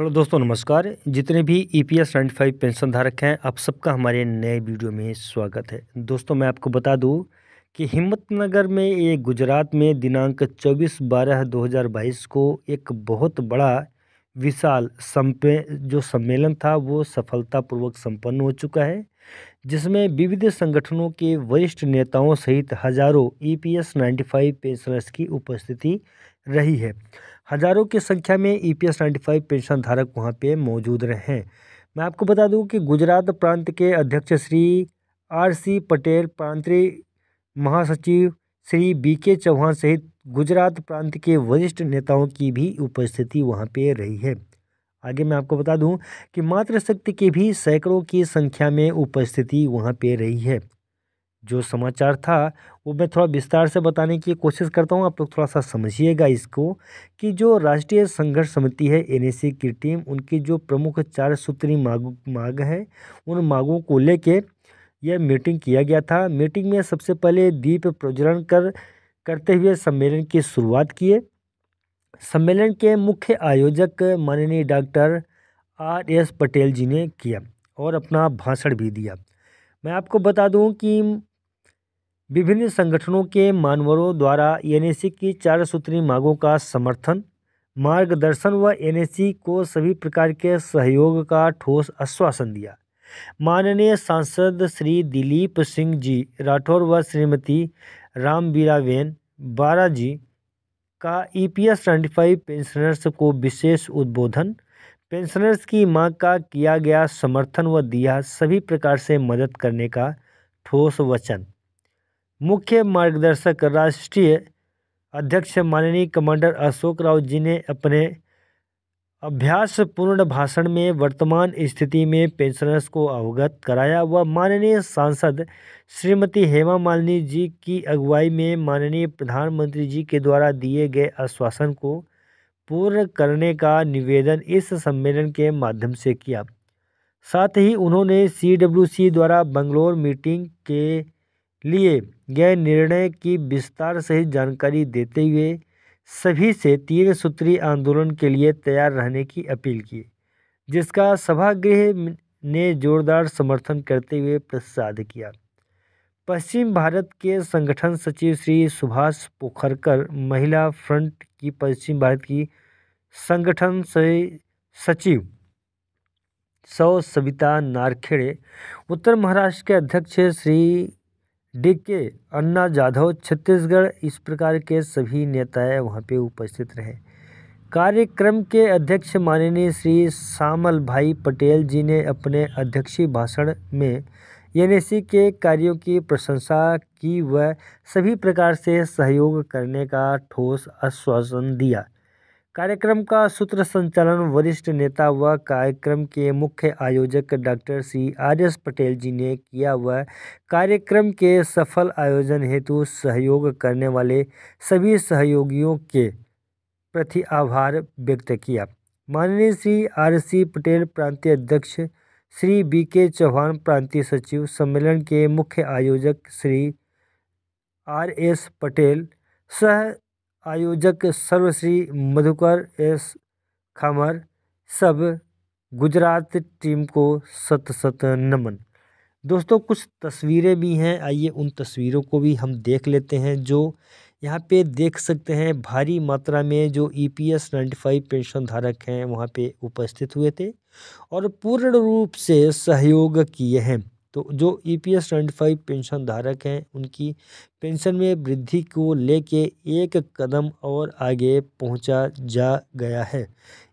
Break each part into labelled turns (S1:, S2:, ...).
S1: hello दोस्तों नमस्कार जितने भी E e P S ninety five pension धारक हैं आप सबका हमारे नए वीडियो में स्वागत है दोस्तों मैं आपको बता दूं कि हिम्मतनगर में ये गुजरात में दिनांक 24 बारह 2022 को एक बहुत बड़ा विशाल सम्पे जो सम्मेलन था वो सफलतापूर्वक संपन्न हो चुका है जिसमें विविध संगठनों के वरिष्ठ नेताओं सहित हजारों E P S ninety five pensioners की उपस्थिति रही है हज़ारों की संख्या में E e P S ninety five pension धारक वहाँ पर मौजूद रहे हैं मैं आपको बता दूँ कि गुजरात प्रांत के अध्यक्ष श्री आर सी पटेल प्रांतीय महासचिव श्री बी के चौहान सहित गुजरात प्रांत के वरिष्ठ नेताओं की भी उपस्थिति वहाँ पर रही है आगे मैं आपको बता दूं कि मातृशक्ति की भी सैकड़ों की संख्या में उपस्थिति वहाँ पर रही है जो समाचार था वो मैं थोड़ा विस्तार से बताने की कोशिश करता हूँ आप लोग थोड़ा सा समझिएगा इसको कि जो राष्ट्रीय संघर्ष समिति है एनएससी की टीम उनकी जो प्रमुख चार सूत्री मांग मांग है उन मांगों को लेके यह मीटिंग किया गया था मीटिंग में सबसे पहले दीप प्रज्वलन कर करते हुए सम्मेलन की शुरुआत किए सम्मेलन के मुख्य आयोजक माननीय doctor R S Patel ji ने किया और अपना भाषण भी दिया मैं आपको बता दूं कि विभिन्न संगठनों के मानवरों द्वारा एनएससी की चार सूत्री मांगों का समर्थन मार्गदर्शन व एनएससी को सभी प्रकार के सहयोग का ठोस आश्वासन दिया माननीय सांसद श्री दिलीप सिंह जी राठौर व श्रीमती रामबीराबेन बारा जी का EPS e twenty five pensioners को विशेष उद्बोधन पेंशनर्स की मांग का किया गया समर्थन व दिया सभी प्रकार से मदद करने का ठोस वचन मुख्य मार्गदर्शक राष्ट्रीय अध्यक्ष माननीय कमांडर अशोक राव जी ने अपने अभ्यासपूर्ण भाषण में वर्तमान स्थिति में पेंशनर्स को अवगत कराया व माननीय सांसद श्रीमती हेमा मालिनी जी की अगुवाई में माननीय प्रधानमंत्री जी के द्वारा दिए गए आश्वासन को पूर्ण करने का निवेदन इस सम्मेलन के माध्यम से किया साथ ही उन्होंने सी द्वारा बंगलोर मीटिंग के लिए गए निर्णय की विस्तार सहित जानकारी देते हुए सभी से तीन सूत्रीय आंदोलन के लिए तैयार रहने की अपील की जिसका सभागृह ने जोरदार समर्थन करते हुए प्रसाद किया पश्चिम भारत के संगठन सचिव श्री सुभाष पोखरकर महिला फ्रंट की पश्चिम भारत की संगठन से सचिव सौ सविता नारखेड़े उत्तर महाराष्ट्र के अध्यक्ष श्री डी के अन्ना जाधव छत्तीसगढ़ इस प्रकार के सभी नेताएं वहाँ पे उपस्थित रहे कार्यक्रम के अध्यक्ष माननीय श्री श्यामल भाई पटेल जी ने अपने अध्यक्षीय भाषण में एन के कार्यों की प्रशंसा की व सभी प्रकार से सहयोग करने का ठोस आश्वासन दिया कार्यक्रम का सूत्र संचालन वरिष्ठ नेता व कार्यक्रम के मुख्य आयोजक doctor C R S Patel ji ने किया व कार्यक्रम के सफल आयोजन हेतु सहयोग करने वाले सभी सहयोगियों के प्रति आभार व्यक्त किया माननीय श्री आर सी पटेल प्रांतीय अध्यक्ष श्री बी के चौहान प्रांतीय सचिव सम्मेलन के मुख्य आयोजक श्री आर एस पटेल सह आयोजक सर्वश्री मधुकर एस खमर सब गुजरात टीम को सत सत नमन दोस्तों कुछ तस्वीरें भी हैं आइए उन तस्वीरों को भी हम देख लेते हैं जो यहाँ पे देख सकते हैं भारी मात्रा में जो E P S ninety five pension धारक हैं वहाँ पे उपस्थित हुए थे और पूर्ण रूप से सहयोग किए हैं तो जो E P S twenty five pension धारक हैं उनकी पेंशन में वृद्धि को लेके एक कदम और आगे पहुंचा जा गया है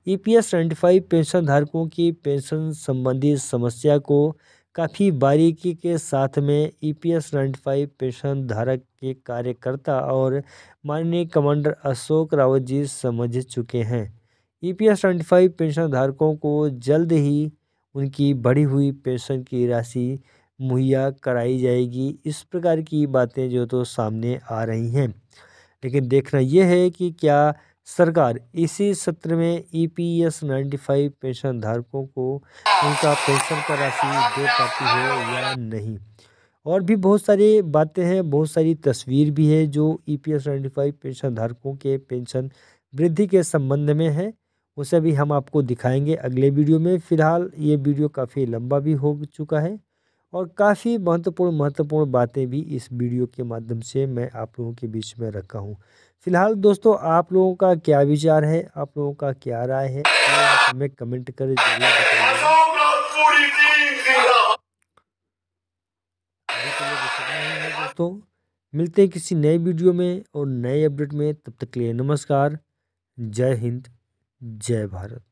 S1: E P S twenty five pension धारकों की पेंशन संबंधी समस्या को काफ़ी बारीकी के साथ में E P S twenty five pension धारक के कार्यकर्ता और माननीय कमांडर अशोक रावत जी समझ चुके हैं E P S twenty five pension धारकों को जल्द ही उनकी बढ़ी हुई पेंशन की राशि मुहैया कराई जाएगी इस प्रकार की बातें जो तो सामने आ रही हैं लेकिन देखना यह है कि क्या सरकार इसी सत्र में ईपीएस e 95 पेंशन धारकों को उनका पेंशन का राशि दे पाती है या नहीं और भी बहुत सारी बातें हैं बहुत सारी तस्वीर भी है जो E e P S pension धारकों के पेंशन वृद्धि के संबंध में है उसे भी हम आपको दिखाएंगे अगले वीडियो में फ़िलहाल ये वीडियो काफ़ी लंबा भी हो चुका है और काफ़ी महत्वपूर्ण महत्वपूर्ण बातें भी इस वीडियो के माध्यम से मैं आप लोगों के बीच में रखा हूँ फिलहाल दोस्तों आप लोगों का क्या विचार है आप लोगों का क्या राय है हमें कमेंट कर दोस्तों मिलते हैं किसी नए वीडियो में और नए अपडेट में तब तक के लिए नमस्कार जय हिंद जय भारत